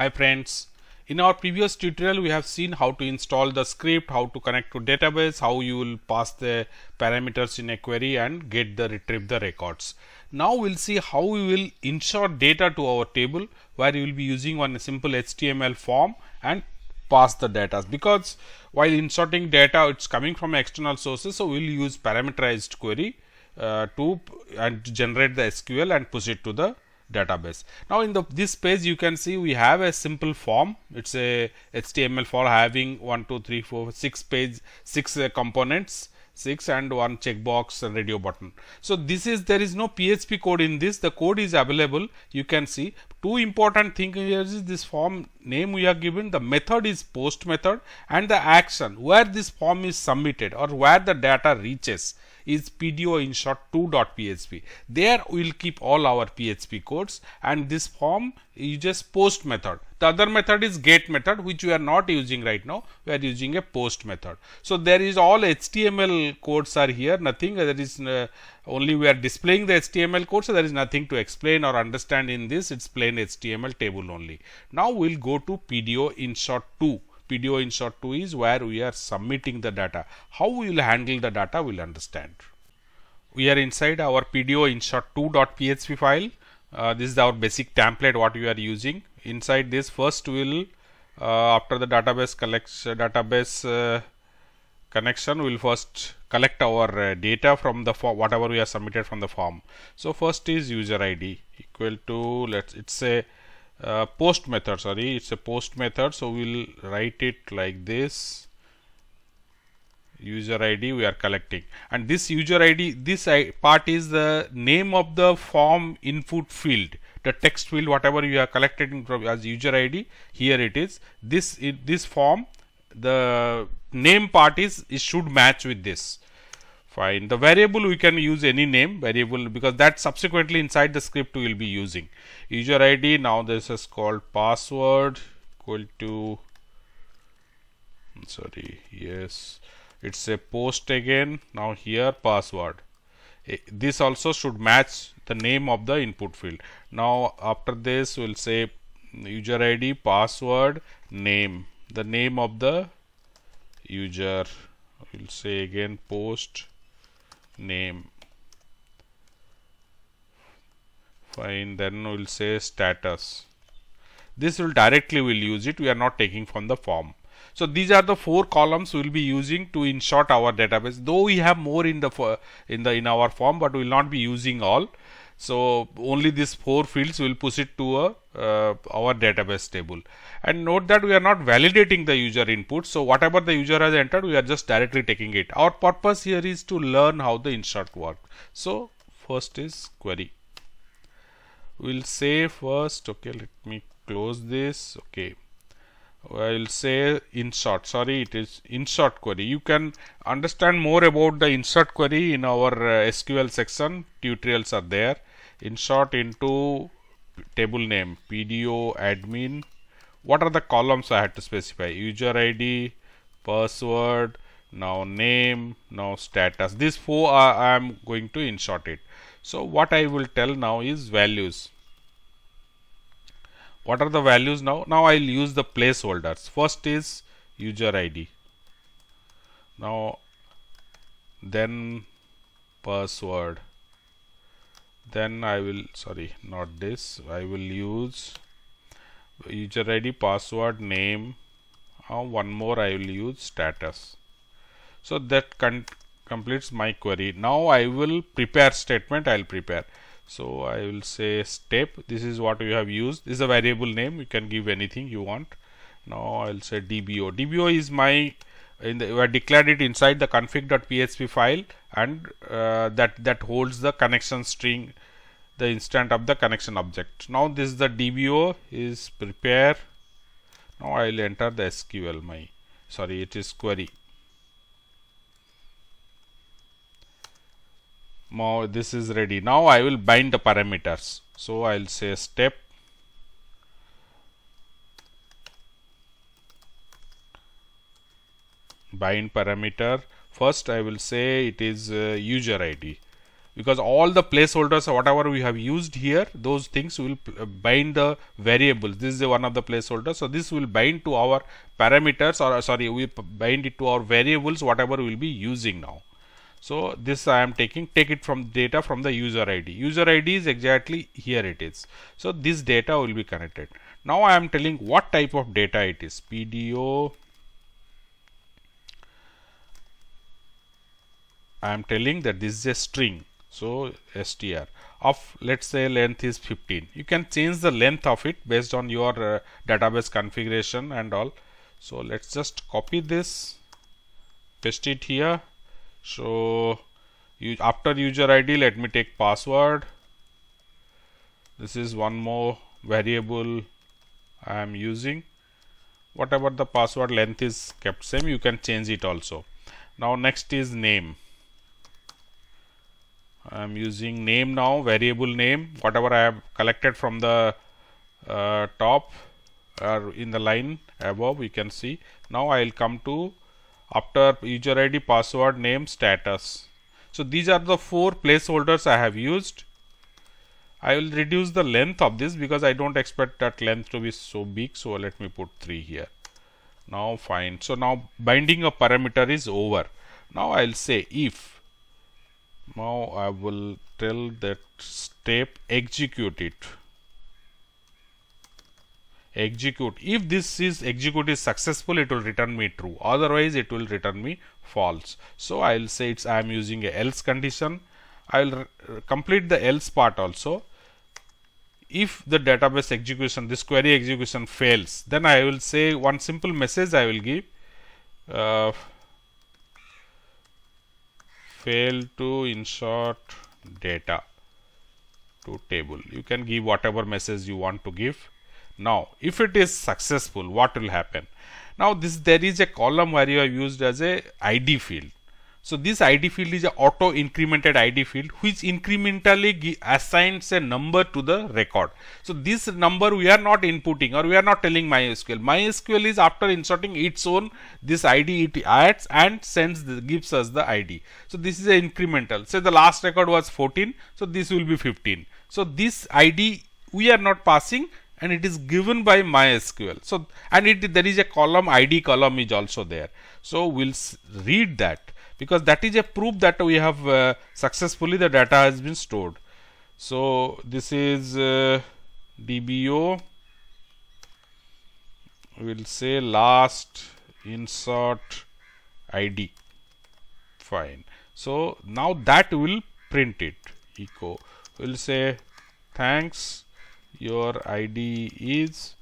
Hi friends, in our previous tutorial we have seen how to install the script, how to connect to database, how you will pass the parameters in a query and get the retrieve the records. Now we'll see how we will insert data to our table where we will be using one simple HTML form and pass the data because while inserting data it's coming from external sources so we'll use parameterized query uh, to and generate the SQL and push it to the database. Now in the this page you can see we have a simple form. It's a HTML for having 1, 2, 3, 4, 6 page, 6 uh, components. 6 and one checkbox and radio button. So, this is there is no PHP code in this the code is available you can see two important things here is this form name we are given the method is post method and the action where this form is submitted or where the data reaches is PDO in short 2.php. There we will keep all our PHP codes and this form uses post method. The other method is get method which we are not using right now. We are using a post method. So there is all HTML codes are here nothing there is uh, only we are displaying the HTML code. So there is nothing to explain or understand in this it's plain HTML table only. Now we will go to PDO in short 2 PDO in short 2 is where we are submitting the data. How we will handle the data we will understand. We are inside our PDO in short 2.php file. Uh, this is our basic template what we are using. Inside this first we will uh, after the database collection database uh, connection we will first collect our uh, data from the form whatever we have submitted from the form. So first is user ID equal to let's it's a uh, post method sorry it's a post method so we'll write it like this user id we are collecting and this user id this part is the name of the form input field the text field whatever you are collecting from as user id here it is this it, this form the name part is it should match with this fine the variable we can use any name variable because that subsequently inside the script we will be using user id now this is called password equal to I'm sorry yes it's a post again now here password eh, this also should match the name of the input field now after this we'll say user id password name the name of the user we'll say again post name fine then we'll say status this will directly we'll use it we are not taking from the form so these are the four columns we'll be using to insert our database though we have more in the in the in our form but we'll not be using all so only these four fields will push it to a uh, our database table. And note that we are not validating the user input. So whatever the user has entered, we are just directly taking it. Our purpose here is to learn how the insert works. So first is query. We'll say first, okay, let me close this. Okay, I will say insert sorry it is insert query you can understand more about the insert query in our uh, SQL section tutorials are there insert into table name PDO admin what are the columns I had to specify user ID password now name now status these four I am going to insert it so what I will tell now is values what are the values now? Now I will use the placeholders. First is user ID. Now then password. Then I will sorry not this. I will use user ID, password, name. Uh, one more I will use status. So that completes my query. Now I will prepare statement. I will prepare so I will say step this is what we have used this is a variable name you can give anything you want now I'll say DBO DBO is my in the, I declared it inside the config.php file and uh, that that holds the connection string the instant of the connection object now this is the DBO is prepare now I will enter the SQL my sorry it is query now this is ready now I will bind the parameters so I'll say step bind parameter first I will say it is uh, user ID because all the placeholders whatever we have used here those things will uh, bind the variables this is one of the placeholders so this will bind to our parameters or sorry we bind it to our variables whatever we will be using now so this I am taking take it from data from the user ID user ID is exactly here it is so this data will be connected now I am telling what type of data it is PDO I am telling that this is a string so str of let's say length is 15 you can change the length of it based on your uh, database configuration and all so let's just copy this paste it here so you, after user id let me take password this is one more variable I am using whatever the password length is kept same you can change it also now next is name I am using name now variable name whatever I have collected from the uh, top or in the line above we can see now I will come to after user id password name status so these are the four placeholders i have used i will reduce the length of this because i don't expect that length to be so big so let me put 3 here now fine so now binding a parameter is over now i'll say if now i will tell that step execute it execute if this is execute is successful it will return me true otherwise it will return me false so i will say it's i am using a else condition i will complete the else part also if the database execution this query execution fails then i will say one simple message i will give uh, fail to insert data to table you can give whatever message you want to give now, if it is successful, what will happen? Now, this there is a column where you have used as a ID field. So, this ID field is a auto incremented ID field which incrementally assigns a number to the record. So, this number we are not inputting or we are not telling MySQL. MySQL is after inserting its own this ID it adds and sends gives us the ID. So, this is a incremental say the last record was 14. So, this will be 15. So, this ID we are not passing and it is given by MySQL. So, and it there is a column ID column is also there. So, we'll read that because that is a proof that we have uh, successfully the data has been stored. So, this is uh, DBO will say last insert id fine so now that will print it echo we will say thanks your id is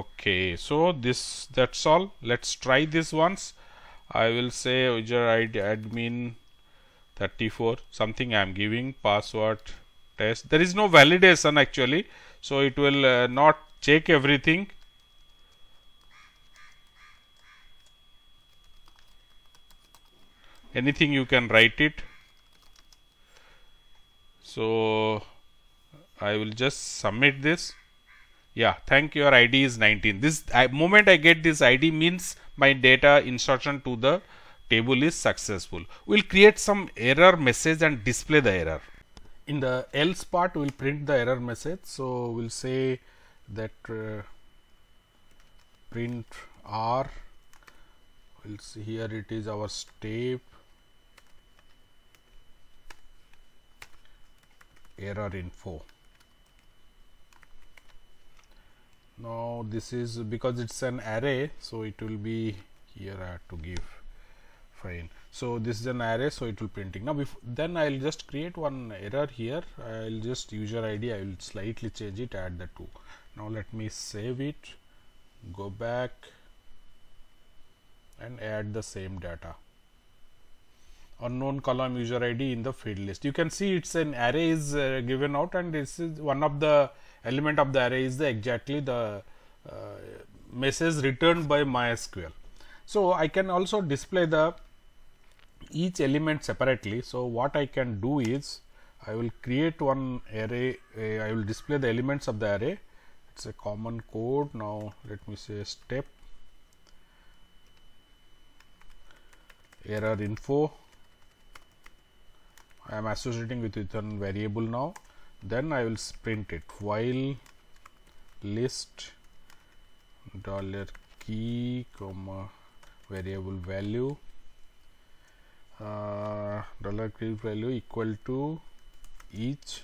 okay so this that's all let's try this once I will say user ID admin 34 something I am giving password test there is no validation actually so it will uh, not check everything anything you can write it so, I will just submit this. Yeah, thank your ID is 19. This I, moment I get this ID means my data instruction to the table is successful. We will create some error message and display the error. In the else part, we will print the error message. So, we will say that uh, print r, we will see here it is our step error info now this is because it's an array so it will be here I have to give fine so this is an array so it will printing now then I'll just create one error here I'll just user ID I will slightly change it add the 2 now let me save it go back and add the same data unknown column user id in the field list. You can see it's an array is uh, given out and this is one of the element of the array is the exactly the uh, message returned by MySQL. So, I can also display the each element separately. So, what I can do is I will create one array, uh, I will display the elements of the array. It's a common code. Now, let me say step error info I am associating with return variable now then I will print it while list dollar key comma variable value uh, dollar key value equal to each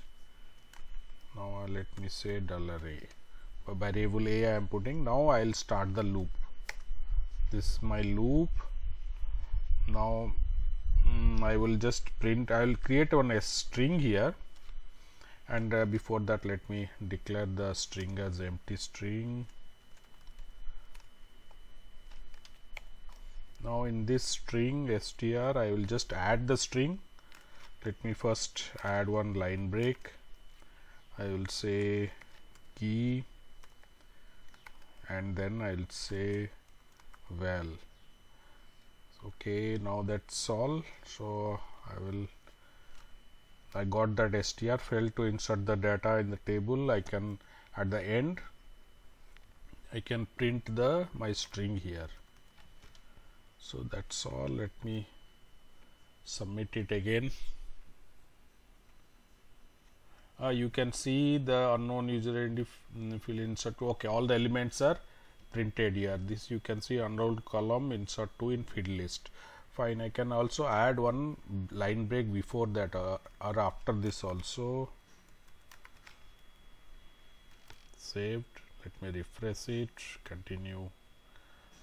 now uh, let me say dollar a variable a I am putting now I will start the loop this is my loop now Mm, I will just print I will create one a string here and uh, before that let me declare the string as empty string now in this string str I will just add the string let me first add one line break I will say key and then I'll say well okay now that's all so I will I got that str failed to insert the data in the table I can at the end I can print the my string here so that's all let me submit it again uh, you can see the unknown user identifier insert okay all the elements are printed here this you can see unrolled column insert 2 in field list fine I can also add one line break before that or, uh, or after this also saved let me refresh it continue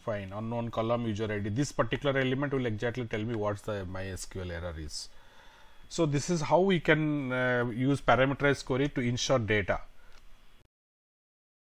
fine unknown column user id this particular element will exactly tell me what's the mysql error is so this is how we can uh, use parameterized query to insert data